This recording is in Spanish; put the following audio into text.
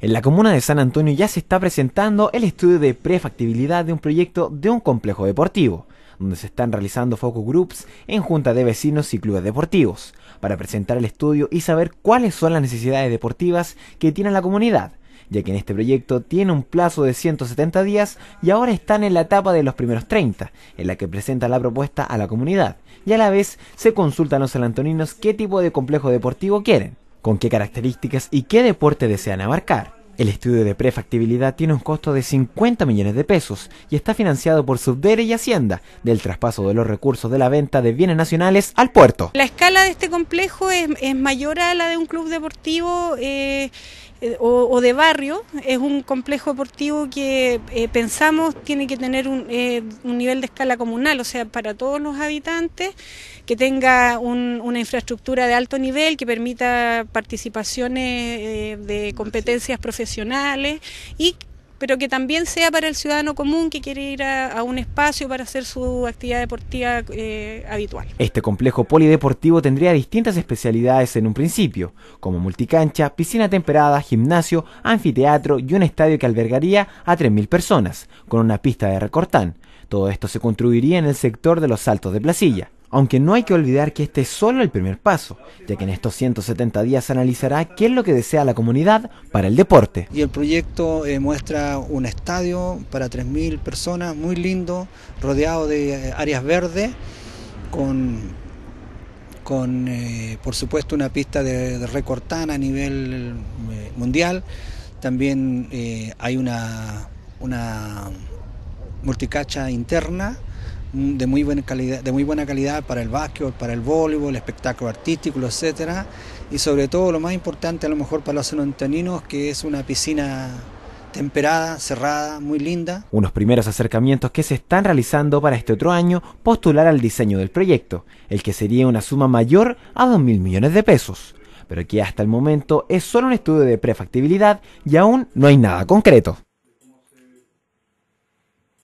En la comuna de San Antonio ya se está presentando el estudio de prefactibilidad de un proyecto de un complejo deportivo, donde se están realizando focus groups en junta de vecinos y clubes deportivos, para presentar el estudio y saber cuáles son las necesidades deportivas que tiene la comunidad, ya que en este proyecto tiene un plazo de 170 días y ahora están en la etapa de los primeros 30, en la que presenta la propuesta a la comunidad, y a la vez se consultan los sanantoninos qué tipo de complejo deportivo quieren con qué características y qué deporte desean abarcar. El estudio de prefactibilidad tiene un costo de 50 millones de pesos y está financiado por Subdere y Hacienda del traspaso de los recursos de la venta de bienes nacionales al puerto. La escala de este complejo es, mayor a la de un club deportivo. Eh, eh, o, de barrio, es un complejo deportivo que eh, pensamos tiene que tener eh, un, nivel de escala comunal, o sea, para todos los habitantes, que tenga una infraestructura de alto nivel, que permita participaciones de competencias profesionales y pero que también sea para el ciudadano común que quiere ir a, un espacio para hacer su actividad deportiva eh, habitual. Este complejo polideportivo tendría distintas especialidades en un principio, como multicancha, piscina temperada, gimnasio, anfiteatro y un estadio que albergaría a 3.000 personas, con una pista de recortán. Todo esto se construiría en el sector de los Saltos de Placilla. Aunque no hay que olvidar que este es solo el primer paso, ya que en estos 170 días se analizará qué es lo que desea la comunidad para el deporte. Y el proyecto eh, muestra un estadio para 3.000 personas, muy lindo, rodeado de eh, áreas verdes, con, con eh, por supuesto una pista de, de a nivel mundial. También hay una, una multicacha interna Mm, de muy buena calidad, de muy buena calidad para el básquetbol, para el voleibol, el espectáculo artístico, etc. y sobre todo lo más importante a lo mejor para los anontaninos que es una piscina temperada, cerrada, muy linda. Unos primeros acercamientos que se están realizando para este otro año postular al diseño del proyecto, el que sería una suma mayor a 2.000 millones de pesos, pero que hasta el momento es solo un estudio de prefactibilidad y aún no hay nada concreto.